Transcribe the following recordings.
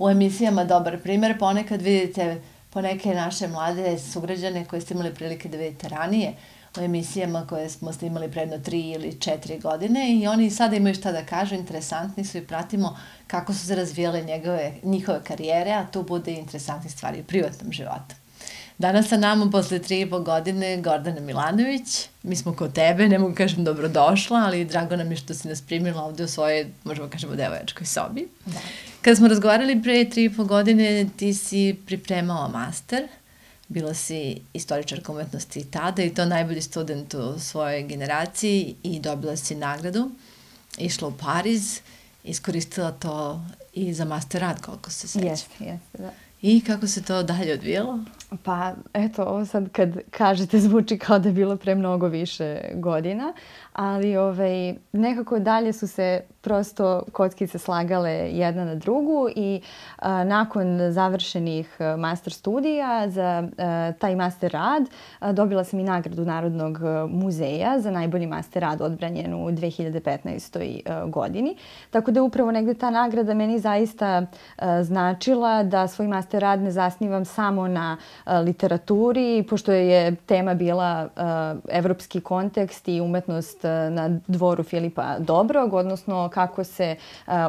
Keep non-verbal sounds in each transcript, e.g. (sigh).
u emisijama dobar primer. Ponekad vidite poneke naše mlade sugrađane koje ste imali prilike da vidite ranije u emisijama koje smo snimali predno tri ili četiri godine i oni sada imaju šta da kažu, interesantni su i pratimo kako su se razvijale njegove, njihove karijere, a tu bude interesantni stvari u privatnom životu. Danas sa nama posle tri i po godine Gordana Milanović. Mi smo kod tebe, ne mogu kažem dobrodošla, ali drago nam je što si nas primila ovde u svojoj, možemo kažemo, devojačkoj sobi. Da. Kada smo razgovarali pre tri i po godine, ti si pripremao master, bila si istoričar umetnosti i tada i to najbolji student u svojoj generaciji i dobila si nagradu. Išla u Pariz, iskoristila to i za master rad, koliko se sveća. Jeste, jeste, da. I kako se to dalje odvijelo? Pa, eto, ovo sad kad kažete zvuči kao da je bilo pre mnogo više godina, ali ovaj, nekako dalje su se prosto kockice slagale jedna na drugu i a, nakon završenih e, master studija za a, e, taj master rad a, dobila sam i nagradu Narodnog e, muzeja za najbolji master rad odbranjen u 2015. godini. Tako da upravo negde ta nagrada meni zaista a, značila da svoj master master rad ne zasnivam samo na e, literaturi, pošto je tema bila e, evropski kontekst i umetnost e, na dvoru Filipa Dobrog, odnosno kako se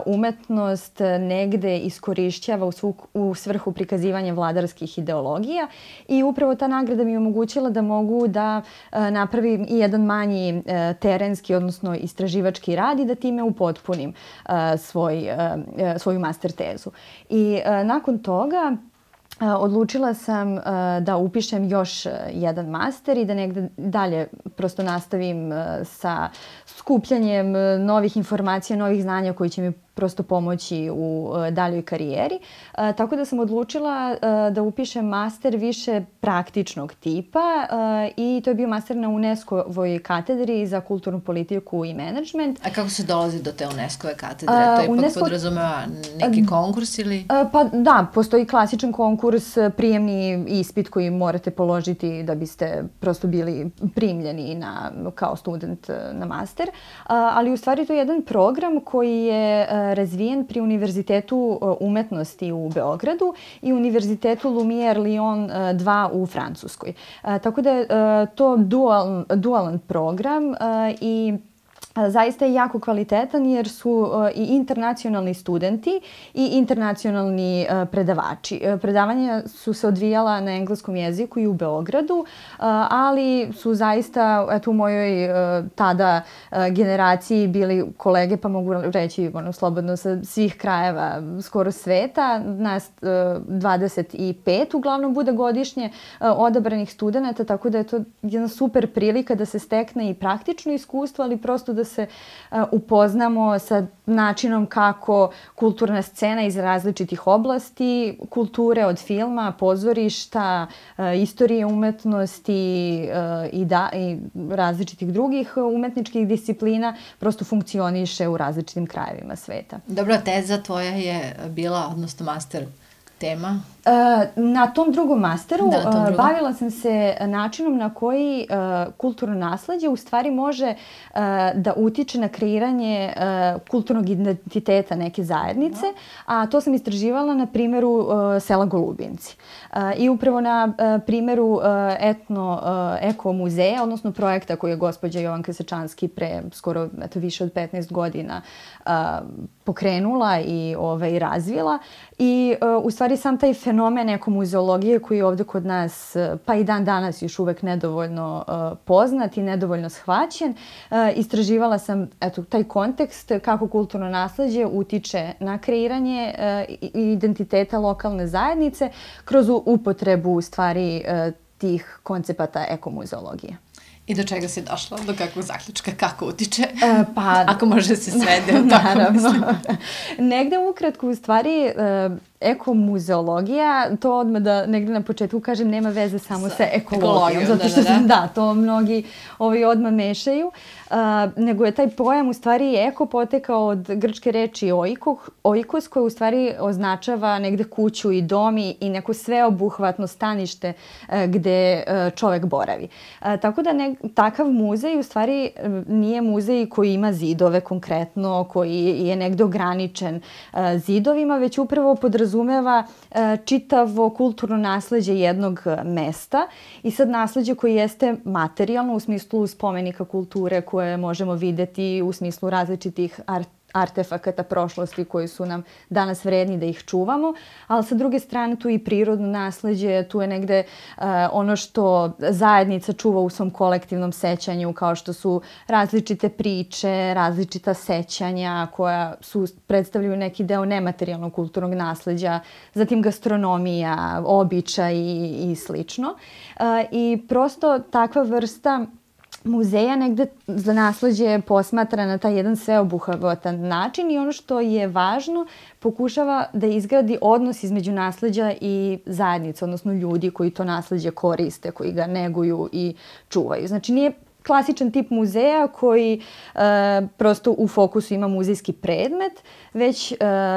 umetnost negde iskorišćava u, svu, u svrhu prikazivanja vladarskih ideologija i upravo ta nagrada mi je omogućila da mogu da napravim i jedan manji terenski, odnosno istraživački rad i da time upotpunim svoj, svoju master tezu. I nakon toga odlučila sam da upišem još e, jedan master i da negde dalje prosto nastavim e, sa skupljanjem e, novih informacija, novih znanja koji će mi prosto pomoći u e, daljoj karijeri. E, tako da sam odlučila e, da upišem master više praktičnog tipa i to je bio master na UNESCO-voj katedri za kulturnu politiku i management. A kako se dolazi do te UNESCO-ve katedre? A, to ipak UNESCO... podrazumeva neki konkurs ili? A, pa da, postoji klasičan konkurs, prijemni ispit koji morate položiti da biste prosto bili primljeni na, kao student na master. A, ali u stvari to je jedan program koji je razvijen pri Univerzitetu e, umetnosti u Beogradu i Univerzitetu Lumière Lyon 2 e, u Francuskoj. E, tako da je to dual, dualan program i zaista je jako kvalitetan jer su uh, i internacionalni studenti i internacionalni uh, predavači. Uh, predavanja su se odvijala na engleskom jeziku i u Beogradu, ali su zaista eto, u mojoj tada generaciji bili kolege, pa mogu reći ono, slobodno sa svih krajeva skoro sveta, nas 25 uglavnom bude godišnje odabranih studenta, tako da je to jedna super prilika da se stekne i praktično iskustvo, ali prosto da da se upoznamo sa načinom kako kulturna scena iz različitih oblasti, kulture od filma, pozorišta, istorije umetnosti i, da, i različitih drugih umetničkih disciplina prosto funkcioniše u različitim krajevima sveta. Dobra teza tvoja je bila, odnosno master tema E, na tom drugom masteru da, tom e, drugom. bavila sam se načinom na koji e, kulturno nasledđe u stvari može da utiče na kreiranje kulturnog identiteta neke zajednice, da. a to sam istraživala na primjeru sela Golubinci. I upravo na primjeru etno eko muzeja, odnosno projekta koji je gospođa Jovanka Sečanski pre skoro eto, više od 15 godina pokrenula i ovaj, razvila. I u stvari sam taj fenomen fenomen ekomuzeologije koji je ovde kod nas, eh, pa i dan danas još uvek nedovoljno eh, poznat i nedovoljno shvaćen. Eh, istraživala sam eto, taj kontekst kako kulturno nasledđe utiče na kreiranje identiteta lokalne zajednice kroz upotrebu stvari tih koncepata ekomuzeologije. I do čega si došla? Do kakvog zaključka? Kako utiče? E, pa, (laughs) Ako može se svede u (laughs) tako Mislim. (laughs) Negde ukratko, u stvari, ekomuzeologija, to odmah da negde na početku kažem, nema veze samo sa, sa ekologijom, ekologijom zato da, što da, da, da. (laughs) da, to mnogi ovaj, odmah mešaju. Uh, nego je taj pojam u stvari eko potekao od grčke reči oikos, oikos koja u stvari označava negde kuću i dom i, neko sveobuhvatno stanište e, gde e, čovek boravi. E, tako da ne, takav muzej u stvari nije muzej koji ima zidove konkretno, koji je negde ograničen zidovima, već upravo podrazumeva čitavo kulturno nasleđe jednog mesta i sad nasleđe koje jeste materijalno u smislu spomenika kulture koje koje možemo videti u smislu različitih art artefakata prošlosti koji su nam danas vredni da ih čuvamo, ali sa druge strane tu i prirodno nasledđe, tu je negde uh, ono što zajednica čuva u svom kolektivnom sećanju, kao što su različite priče, različita sećanja koja su, predstavljaju neki deo nematerijalnog kulturnog nasledđa, zatim gastronomija, običaj i, i slično. Uh, I prosto takva vrsta muzeja negde za nasledđe posmatra na taj jedan sveobuhavotan način i ono što je važno, pokušava da izgradi odnos između nasledđa i zajednice, odnosno ljudi koji to nasledđe koriste, koji ga neguju i čuvaju. Znači nije klasičan tip muzeja koji e, prosto u fokusu ima muzejski predmet, već e,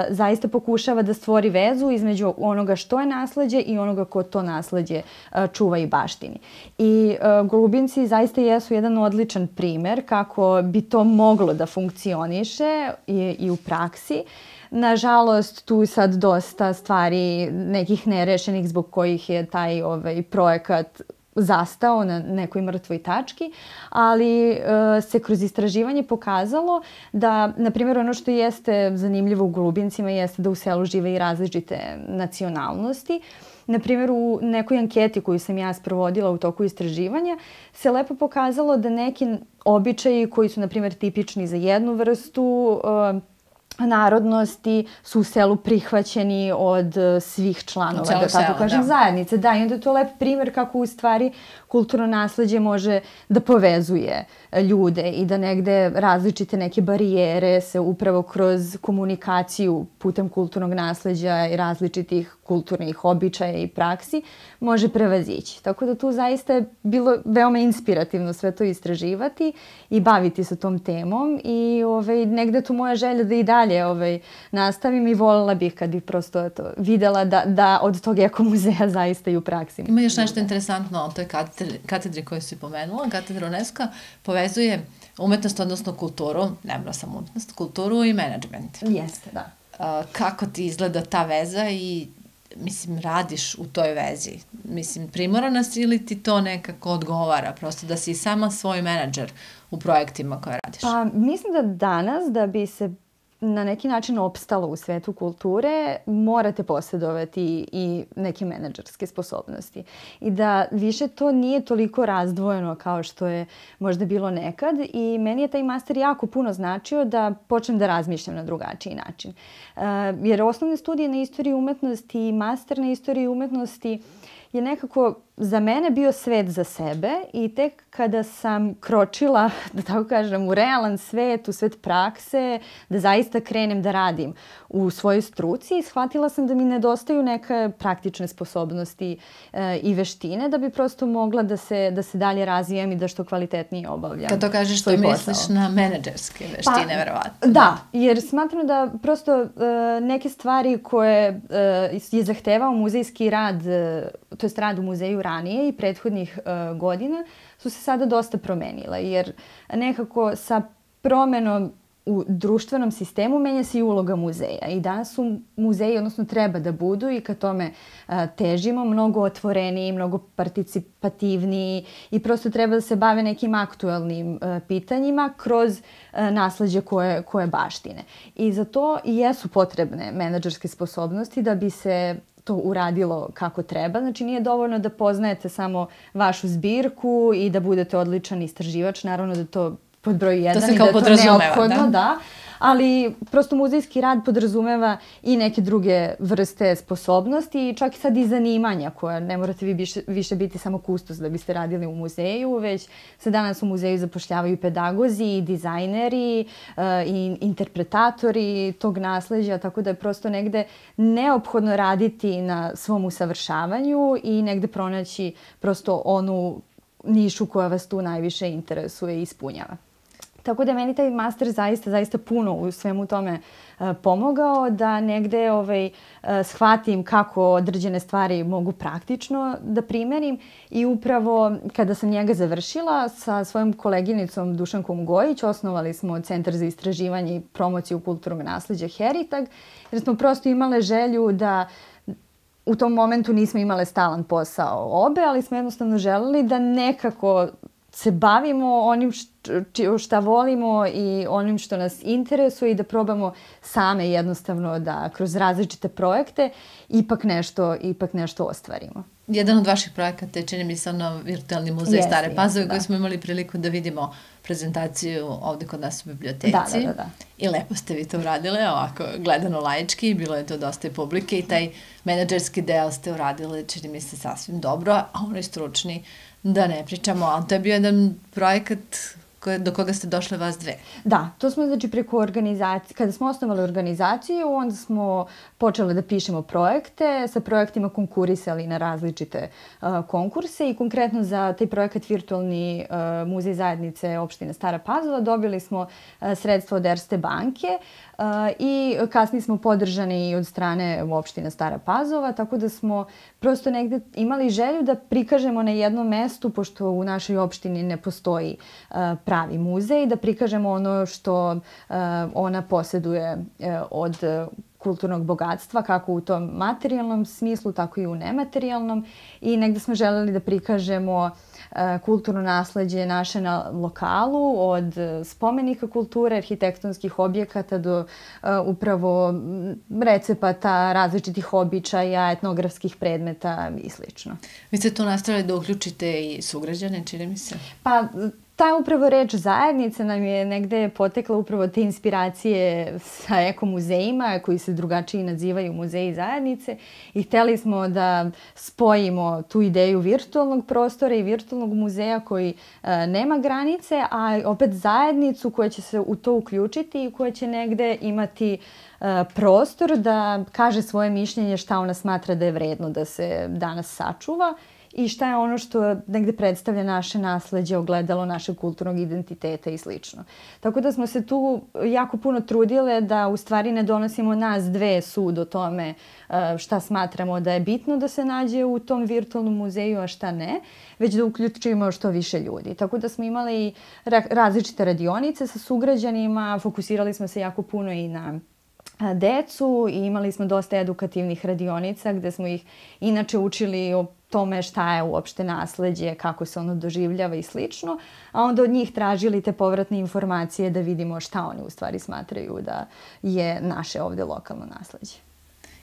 zaista pokušava da stvori vezu između onoga što je nasledđe i onoga ko to nasledđe e, čuva i baštini. I e, Golubinci zaista jesu jedan odličan primer kako bi to moglo da funkcioniše i, i u praksi. Nažalost, tu sad dosta stvari nekih nerešenih zbog kojih je taj ovaj, projekat zastao na nekoj mrtvoj tački, ali e, se kroz istraživanje pokazalo da, na primjer, ono što jeste zanimljivo u Glubincima jeste da u selu žive i različite nacionalnosti. Na primjer, u nekoj anketi koju sam ja sprovodila u toku istraživanja se lepo pokazalo da neki običaji koji su, na primjer, tipični za jednu vrstu e, narodnosti su u selu prihvaćeni od eh, svih članova, da tako selo, kažem, da. zajednice. Da, i onda je to lep primer kako u stvari kulturno nasledđe može da povezuje e, ljude i da negde različite neke barijere se upravo kroz komunikaciju putem kulturnog nasledđa i različitih kulturnih običaja i praksi može prevazići. Tako da tu zaista je bilo veoma inspirativno sve to istraživati i baviti se tom temom i ovaj, negde tu moja želja da i dalje ovaj, nastavim i volila bih kad bih prosto eto, videla da, da od tog ekomuzeja zaista i u praksi. Ima još da nešto da. interesantno, to je kad te katedre, katedre koje si pomenula, katedra UNESCO, povezuje umetnost, odnosno kulturu, ne mora samo umetnost, kulturu i management. Jeste, da. A, kako ti izgleda ta veza i mislim, radiš u toj vezi? Mislim, primorana si ili ti to nekako odgovara? Prosto da si sama svoj menadžer u projektima koje radiš? Pa, mislim da danas da bi se na neki način opstalo u svetu kulture, morate posjedovati i neke menadžerske sposobnosti. I da više to nije toliko razdvojeno kao što je možda bilo nekad i meni je taj master jako puno značio da počnem da razmišljam na drugačiji način. E, jer osnovne studije na istoriji umetnosti i master na istoriji umetnosti je nekako za mene bio svet za sebe i tek kada sam kročila, (laughs) da tako kažem, u realan svet, u svet prakse, da zaista krenem da radim u svojoj struci, shvatila sam da mi nedostaju neke praktične sposobnosti e, i veštine da bi prosto mogla da se, da se dalje razvijam i da što kvalitetnije obavljam Kad to kažeš, to misliš na menadžerske pa, veštine, pa, verovatno. Da, jer smatram da prosto e, neke stvari koje e, je zahtevao muzejski rad, e, to jest rad u muzeju ranije i prethodnih e, godina, su se sada dosta promenila, jer nekako sa promenom u društvenom sistemu menja se i uloga muzeja i danas su muzeji, odnosno treba da budu i ka tome a, e, težimo, mnogo otvoreniji, mnogo participativniji i prosto treba da se bave nekim aktuelnim a, e, pitanjima kroz a, e, naslađe koje, koje baštine. I za to i jesu potrebne menadžerske sposobnosti da bi se to uradilo kako treba. Znači nije dovoljno da poznajete samo vašu zbirku i da budete odličan istraživač, naravno da to pod broj jedan to i da je to neophodno, da. da ali prosto muzejski rad podrazumeva i neke druge vrste sposobnosti i čak i sad i zanimanja koja ne morate vi više, više biti samo kustos da biste radili u muzeju, već se danas u muzeju zapošljavaju pedagozi i dizajneri eh, i interpretatori tog nasleđa, tako da je prosto negde neophodno raditi na svom usavršavanju i negde pronaći prosto onu nišu koja vas tu najviše interesuje i ispunjava. Tako da je meni taj master zaista, zaista puno u svemu tome e, pomogao da negde ovaj, e, shvatim kako određene stvari mogu praktično da primerim i upravo kada sam njega završila sa svojom koleginicom Dušankom Gojić osnovali smo Centar za istraživanje i promociju kulturnog nasledđa Heritag jer smo prosto imale želju da u tom momentu nismo imale stalan posao obe, ali smo jednostavno želeli da nekako se bavimo onim što, šta volimo i onim što nas interesuje i da probamo same jednostavno da kroz različite projekte ipak nešto, ipak nešto ostvarimo. Jedan od vaših projekata je, čini mi se, ono virtualni muzej Jeste, Stare Pazove da. koji smo imali priliku da vidimo prezentaciju ovde kod nas u biblioteci. Da, da, da, da. I lepo ste vi to uradile, ovako gledano lajički, bilo je to dosta i publike i taj menadžerski deo ste uradile, čini mi se, sasvim dobro, a je stručni Da ne pričamo, ali to je bio jedan projekat do koga ste došle vas dve? Da, to smo znači preko organizacije, kada smo osnovali organizaciju, onda smo počele da pišemo projekte, sa projektima konkurisali na različite uh, konkurse i konkretno za taj projekat virtualni uh, muzej zajednice opštine Stara Pazova dobili smo uh, sredstvo od Erste banke i kasnije smo podržani i od strane opština Stara Pazova, tako da smo prosto negde imali želju da prikažemo na jednom mestu, pošto u našoj opštini ne postoji pravi muzej, da prikažemo ono što ona poseduje e, od kulturnog bogatstva, kako u tom materijalnom smislu, tako i u nematerijalnom. I negde smo želeli da prikažemo uh, E, kulturno nasledđe naše na lokalu, od e, spomenika kulture, arhitektonskih objekata do e, upravo recepata, različitih običaja, etnografskih predmeta i slično. Vi ste tu nastavili da uključite i sugrađane, čini mi se? Pa ta upravo reč zajednica nam je negde potekla upravo te inspiracije sa ekomuzejima koji se drugačije nazivaju muzeji zajednice i hteli smo da spojimo tu ideju virtualnog prostora i virtualnog muzeja koji e, nema granice, a opet zajednicu koja će se u to uključiti i koja će negde imati e, prostor da kaže svoje mišljenje šta ona smatra da je vredno da se danas sačuva i šta je ono što negde predstavlja naše nasledđe, ogledalo našeg kulturnog identiteta i slično. Tako da smo se tu jako puno trudile da u stvari ne donosimo nas dve sud o tome e, šta smatramo da je bitno da se nađe u tom virtualnom muzeju, a šta ne, već da uključimo što više ljudi. Tako da smo imali različite radionice sa sugrađanima, fokusirali smo se jako puno i na decu i imali smo dosta edukativnih radionica gde smo ih inače učili o tome šta je uopšte nasledđe, kako se ono doživljava i slično, a onda od njih tražili te povratne informacije da vidimo šta oni u stvari smatraju da je naše ovde lokalno nasledđe.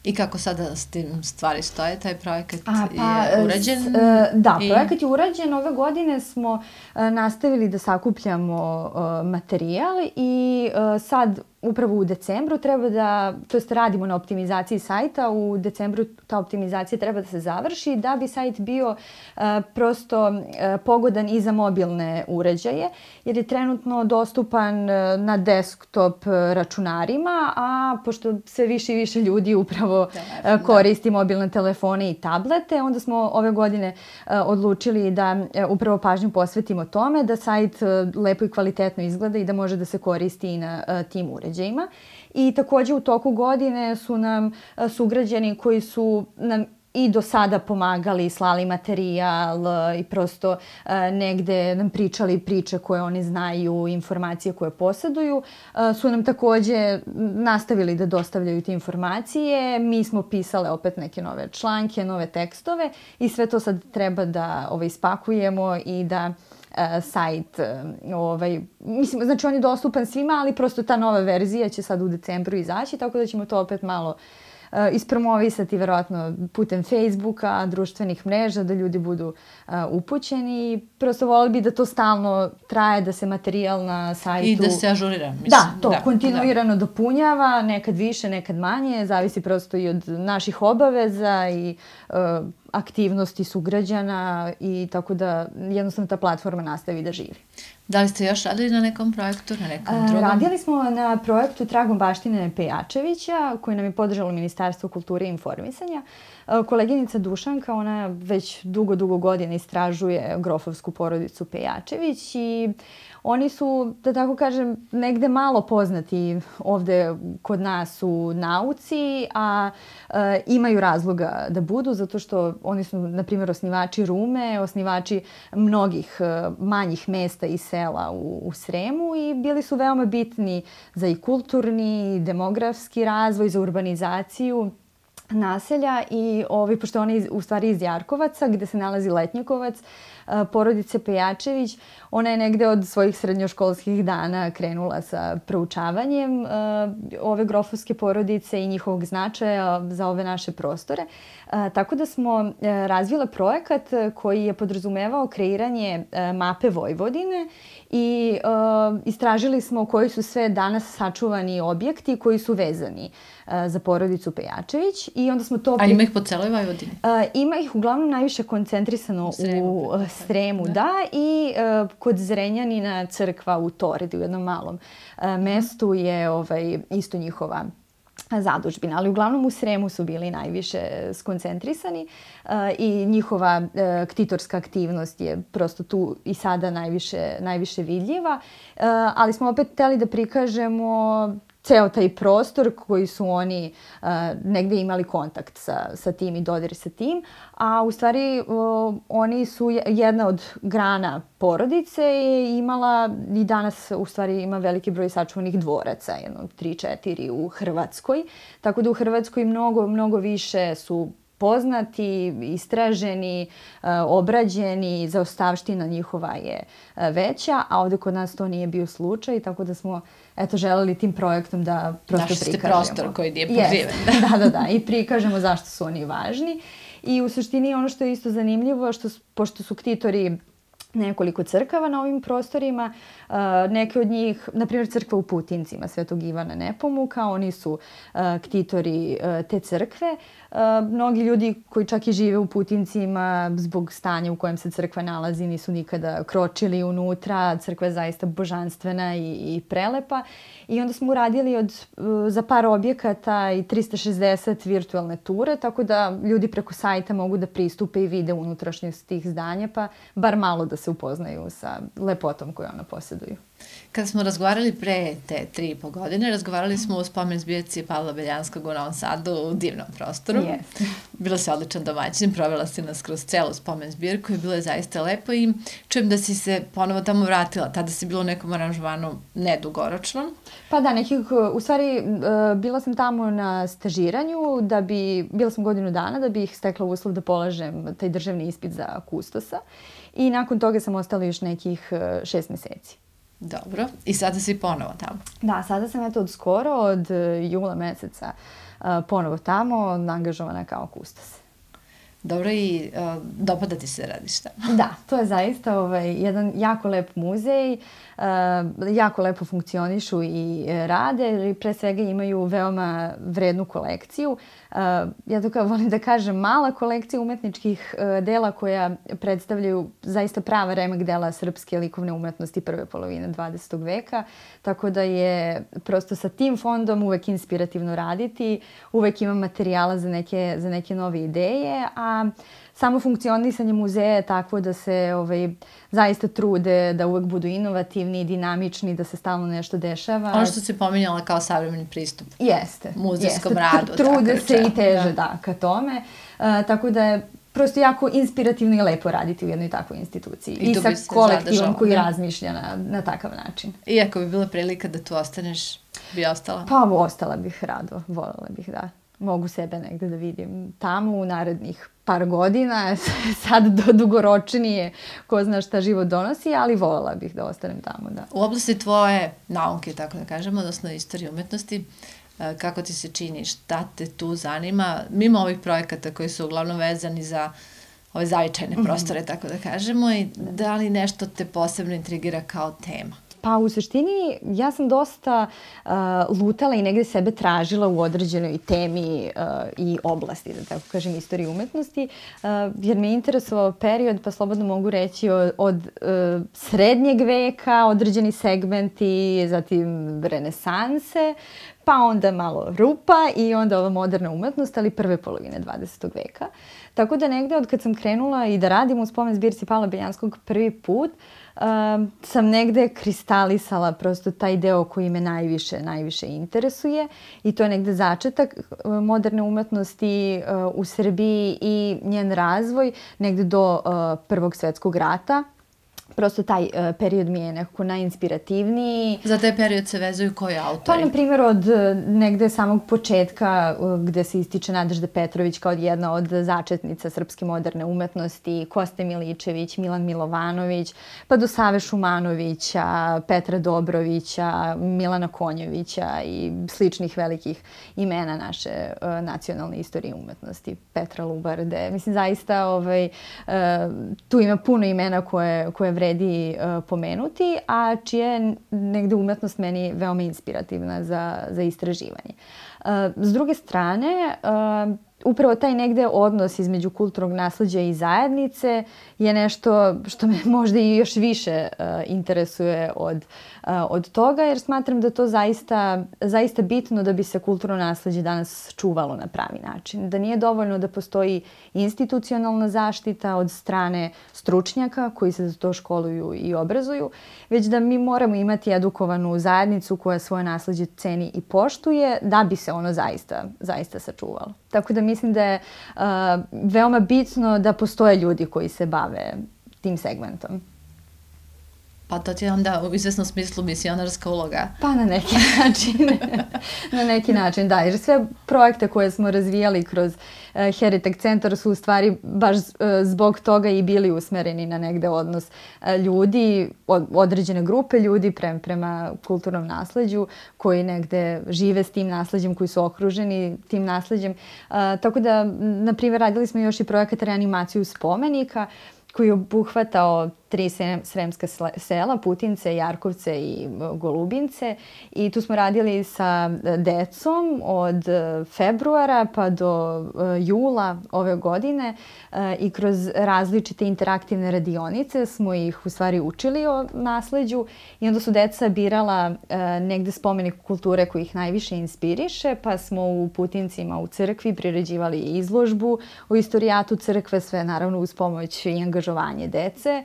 I kako sada s tim stvari stoje, taj projekat A, pa, je urađen? S, e, uh, da, i... projekat je urađen. Ove godine smo uh, nastavili da sakupljamo uh, materijal i uh, sad upravo u decembru treba da, to jest radimo na optimizaciji sajta, u decembru ta optimizacija treba da se završi da bi sajt bio e, prosto e, pogodan i za mobilne uređaje, jer je trenutno dostupan e, na desktop e, računarima, a pošto sve više i više ljudi upravo e, da. koristi mobilne telefone i tablete, onda smo ove godine e, odlučili da e, upravo pažnju posvetimo tome da sajt e, lepo i kvalitetno izgleda i da može da se koristi i na e, tim uređajima događajima. I takođe u toku godine su nam e, sugrađani koji su nam i do sada pomagali, slali materijal e, i prosto e, negde nam pričali priče koje oni znaju, informacije koje posaduju, E, su nam takođe nastavili da dostavljaju te informacije. Mi smo pisale opet neke nove članke, nove tekstove i sve to sad treba da ovaj, ispakujemo i da e, sajt. E, ovaj, mislim, znači on je dostupan svima, ali prosto ta nova verzija će sad u decembru izaći, tako da ćemo to opet malo Eh, ispromovisati verovatno putem Facebooka, društvenih mreža, da ljudi budu eh, upućeni i prosto voli bi da to stalno traje, da se materijal na sajtu... I da se ažurira, mislim. Da, to, da, da. kontinuirano da. dopunjava, nekad više, nekad manje, zavisi prosto i od naših obaveza i uh, aktivnosti sugrađana i tako da jednostavno ta platforma nastavi da živi. Da li ste još radili na nekom projektu, na nekom A, e, drugom? Radili smo na projektu Tragom baštine Pejačevića, koji nam je podržalo Ministarstvo kulture i informisanja. E, koleginica Dušanka, ona već dugo, dugo godina istražuje grofovsku porodicu Pejačević i oni su, da tako kažem, negde malo poznati ovde kod nas u nauci, a e, imaju razloga da budu, zato što oni su, na primjer, osnivači Rume, osnivači mnogih e, manjih mesta i se sela u, u Sremu i bili su veoma bitni za i kulturni, i demografski razvoj, za urbanizaciju naselja i ovi, pošto oni u stvari iz Jarkovaca, gde se nalazi Letnjikovac, uh, porodice Pejačević. Ona je negde od svojih srednjoškolskih dana krenula sa proučavanjem ove grofovske porodice i njihovog značaja za ove naše prostore. Tako da smo e, razvila projekat koji je podrazumevao kreiranje e, mape Vojvodine i e, istražili smo koji su sve danas sačuvani objekti koji su vezani za porodicu Pejačević i onda smo to... A ima ih po celoj Vojvodini? Ima ih uglavnom najviše koncentrisano u ekstremu, da. da. I e, kod Zrenjanina crkva u Toredi, u jednom malom e, mhm. mestu je ovaj, isto njihova zadužbina, ali uglavnom u Sremu su bili najviše skoncentrisani e, i njihova e, ktitorska aktivnost je prosto tu i sada najviše, najviše vidljiva, e, ali smo opet hteli da prikažemo ceo taj prostor koji su oni uh, negde imali kontakt sa, sa tim i dodir sa tim, a u stvari uh, oni su jedna od grana porodice i imala i danas u stvari ima veliki broj sačuvanih dvoraca, jedno 3-4 u Hrvatskoj, tako da u Hrvatskoj mnogo, mnogo više su poznati, istraženi, e, obrađeni, zaostavština njihova je e, veća, a ovde kod nas to nije bio slučaj, tako da smo eto, želeli tim projektom da prosto Naši prikažemo. ste prostor koji je pokriven. Yes. da, da, da, i prikažemo zašto su oni važni. I u suštini ono što je isto zanimljivo, što, pošto su ktitori nekoliko crkava na ovim prostorima. neke od njih, na primjer crkva u Putincima Svetog Ivana Nepomuka, oni su ktitori te crkve. Mnogi ljudi koji čak i žive u Putincima zbog stanja u kojem se crkva nalazi nisu nikada kročili unutra. Crkva je zaista božanstvena i, i prelepa. I onda smo uradili od, e, za par objekata i 360 virtualne ture, tako da ljudi preko sajta mogu da pristupe i vide unutrašnjost tih zdanja, pa bar malo da se upoznaju sa lepotom koju ona posjeduju. Kad smo razgovarali pre te tri i po godine, razgovarali smo u spomen zbijaci Pavla Beljanskog u Novom Sadu u divnom prostoru. Yes. (laughs) Bila se odličan domaćin, provela si nas kroz celu spomen zbirku i bilo je zaista lepo i čujem da si se ponovo tamo vratila. Tada si bila u nekom aranžmanu nedugoročnom. Pa da, nekih, u stvari e, bila sam tamo na stažiranju, da bi, bila sam godinu dana da bih stekla uslov da polažem taj državni ispit za kustosa. Uh, i nakon toga sam ostala još nekih e, šest meseci. Dobro, i sada si ponovo tamo? Da, sada sam eto od skoro, od e, jula meseca e, ponovo tamo, angažovana kao kustas dobro i uh, dopada ti se radiš tamo. (laughs) da, to je zaista ovaj, jedan jako lep muzej, uh, jako lepo funkcionišu i e, rade, i pre svega imaju veoma vrednu kolekciju. Uh, ja to kao volim da kažem, mala kolekcija umetničkih uh, dela koja predstavljaju zaista prava remek dela srpske likovne umetnosti prve polovine 20. veka, tako da je prosto sa tim fondom uvek inspirativno raditi, uvek ima materijala za neke, za neke nove ideje, a samo funkcionisanje muzeja je takvo da se ovaj, zaista trude da uvek budu inovativni i dinamični, da se stalno nešto dešava. Ono što se pominjala kao savremeni pristup. Jeste. Muzejskom jeste. radu. Trude da se i da. teže, da, da ka tome. Uh, tako da je prosto jako inspirativno i lepo raditi u jednoj takvoj instituciji. I, I sa kolektivom zadržalo, koji ne? Da. razmišlja na, na takav način. I ako bi bila prilika da tu ostaneš, bi ostala? Pa ostala bih rado, volela bih da mogu sebe negde da vidim tamo u narednih par godina, (laughs) sad do dugoročnije, ko zna šta život donosi, ali volela bih da ostanem tamo, da. U oblasti tvoje nauke, tako da kažemo, odnosno istorije umetnosti, e, kako ti se čini, šta te tu zanima, mimo ovih projekata koji su uglavnom vezani za ove zavičajne mhm. prostore, mm -hmm. tako da kažemo, i da li nešto te posebno intrigira kao tema? Pa u suštini ja sam dosta uh, lutala i negde sebe tražila u određenoj temi uh, i oblasti, da tako kažem, istorije umetnosti, uh, jer me interesovao period, pa slobodno mogu reći, od, od e, uh, srednjeg veka, određeni segmenti, zatim renesanse, pa onda malo rupa i onda ova moderna umetnost, ali prve polovine 20. veka. Uh, Tako da negde od kad sam krenula i da radim u spomen zbirci Pavla Biljanskog prvi put, um, sam negde kristalisala prosto taj deo koji me najviše, najviše interesuje i to je negde začetak uh, moderne umetnosti uh, u Srbiji i njen razvoj negde do uh, Prvog svetskog rata prosto taj uh, period mi je nekako najinspirativniji. Za taj period se vezuju koji autori? Pa, na primjer, od e, negde samog početka uh, gde se ističe Nadežda Petrović kao jedna od začetnica srpske moderne umetnosti, Koste Miličević, Milan Milovanović, pa do Save Šumanovića, Petra Dobrovića, Milana Konjovića i sličnih velikih imena naše uh, nacionalne istorije umetnosti, Petra Lubarde. Mislim, zaista ovaj, tu ima puno imena koje, koje vredi uh, pomenuti, a čija je negde umetnost meni veoma inspirativna za, za istraživanje. Uh, s druge strane, uh, upravo taj negde odnos između kulturnog nasledđa i zajednice je nešto što me (laughs) možda i još više uh, interesuje od, uh, od toga, jer smatram da to zaista, zaista bitno da bi se kulturno nasledđe danas čuvalo na pravi način. Da nije dovoljno da postoji institucionalna zaštita od strane stručnjaka koji se za to školuju i obrazuju, već da mi moramo imati edukovanu zajednicu koja svoje nasledđe ceni i poštuje da bi se ono zaista, zaista sačuvalo. Tako da mislim da je uh, veoma bitno da postoje ljudi koji se bave tim segmentom. Pa to ti je onda u izvesnom smislu misionarska uloga. Pa na neki (laughs) način. na neki način, da. Jer sve projekte koje smo razvijali kroz uh, Center centar su u stvari baš uh, zbog toga i bili usmereni na negde odnos uh, ljudi, od, određene grupe ljudi prema, prema kulturnom nasledju koji negde žive s tim nasledjem, koji su okruženi tim nasledjem. Uh, tako da, na primjer, radili smo još i projekat reanimaciju spomenika. Uh, koji je obuhvatao tri sremska sela, Putince, Jarkovce i e, Golubince. I tu smo radili sa e, decom od e, februara pa do jula ove godine i kroz različite interaktivne radionice smo ih u stvari učili o nasledđu i onda su deca birala negde spomenik kulture koji ih najviše inspiriše, pa smo u Putincima u crkvi priređivali izložbu o istorijatu crkve, sve naravno uz pomoć i angažovanje angažovanje dece.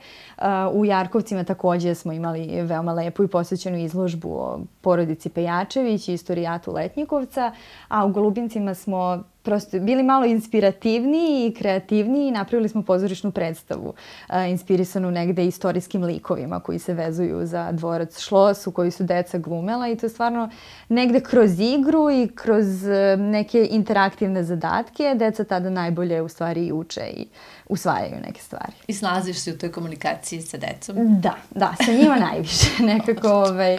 U Jarkovcima takođe smo imali veoma lepu i posvećenu izložbu o porodici Pejačević i istorijatu Letnjikovca, a u Golubincima smo prosto bili malo inspirativniji i kreativniji i napravili smo pozorišnu predstavu e, inspirisanu negde istorijskim likovima koji se vezuju za dvorac Šlos u koji su deca glumela i to je stvarno negde kroz igru i kroz e, neke interaktivne zadatke deca tada najbolje u stvari i uče i usvajaju neke stvari. I snalaziš se u toj komunikaciji sa decom? Da, da, sa njima najviše (laughs) nekako ovaj,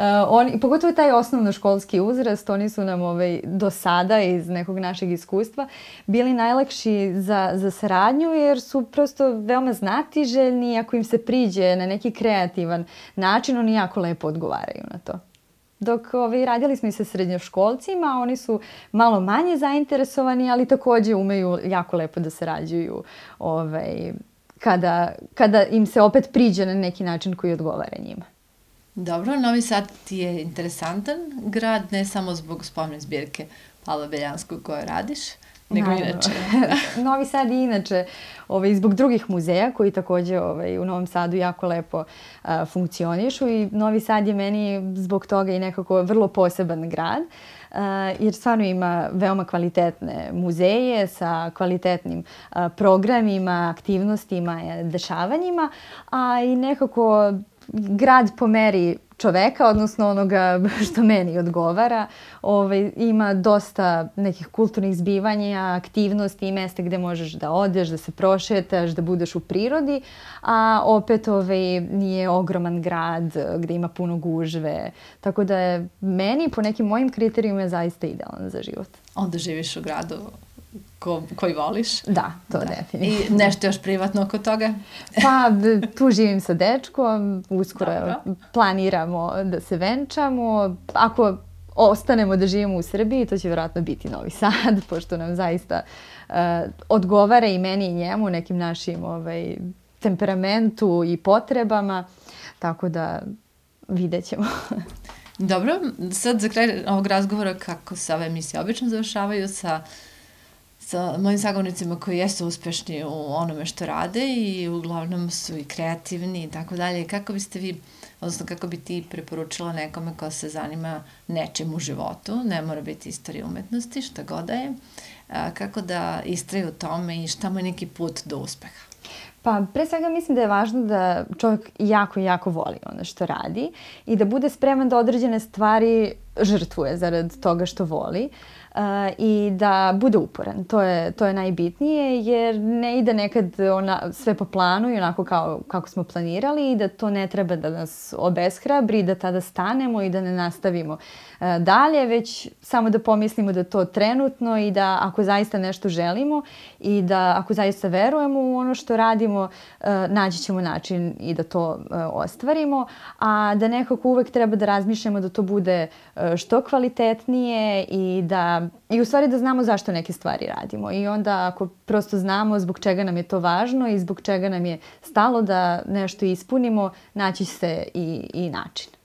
Eh, oni, pogotovo taj osnovnoškolski uzrast, oni su nam ovaj, do sada iz nekog našeg iskustva bili najlakši za, za saradnju jer su prosto veoma znatiželjni i ako im se priđe na neki kreativan način, oni jako lepo odgovaraju na to. Dok ovaj, radili smo i sa srednjoškolcima, oni su malo manje zainteresovani, ali takođe umeju jako lepo da sarađuju ovaj, kada, kada im se opet priđe na neki način koji odgovara njima. Dobro, Novi Sad ti je interesantan grad, ne samo zbog spomne zbirke Pavla Beljanskog koje radiš, nego Naravno. inače. (laughs) Novi Sad i inače, ovaj, zbog drugih muzeja koji takođe ovaj, u Novom Sadu jako lepo a, funkcionišu i Novi Sad je meni zbog toga i nekako vrlo poseban grad. Uh, jer stvarno ima veoma kvalitetne muzeje sa kvalitetnim uh, programima, aktivnostima, e, dešavanjima, a i nekako grad po meri čoveka, odnosno onoga (laughs) što meni odgovara. Ove, ovaj, ima dosta nekih kulturnih zbivanja, aktivnosti i mesta gde možeš da odeš, da se prošetaš, da budeš u prirodi, a opet ove, ovaj, nije ogroman grad gde ima puno gužve. Tako da je meni, po nekim mojim kriterijima, zaista idealan za život. Onda živiš u gradu ko, koji voliš. Da, to da. definitivno. I nešto još privatno oko toga? pa, tu živim sa dečkom, uskoro Dobro. planiramo da se venčamo. Ako ostanemo da živimo u Srbiji, to će vjerojatno biti Novi Sad, (laughs) pošto nam zaista uh, odgovara i meni i njemu nekim našim ovaj, temperamentu i potrebama. Tako da vidjet ćemo. (laughs) Dobro, sad za kraj ovog razgovora kako se ove emisije obično završavaju sa uh, sa mojim sagovnicima koji jesu uspešni u onome što rade i uglavnom su i kreativni i tako dalje. Kako biste vi, odnosno kako bi ti preporučila nekome ko se zanima nečim u životu, ne mora biti istorija umetnosti, šta god da je, kako da istraje u tome i šta mu je neki put do uspeha? Pa, pre svega mislim da je važno da čovjek jako, jako voli ono što radi i da bude spreman da određene stvari žrtvuje zarad toga što voli. Uh, i da bude uporan. To je, to je najbitnije jer ne ide nekad ona, sve po planu i onako kao, kako smo planirali i da to ne treba da nas obeshrabri, da tada stanemo i da ne nastavimo dalje, već samo da pomislimo da to trenutno i da ako zaista nešto želimo i da ako zaista verujemo u ono što radimo, naći ćemo način i da to ostvarimo, a da nekako uvek treba da razmišljamo da to bude što kvalitetnije i da I u stvari da znamo zašto neke stvari radimo i onda ako prosto znamo zbog čega nam je to važno i zbog čega nam je stalo da nešto ispunimo, naći se i, i način.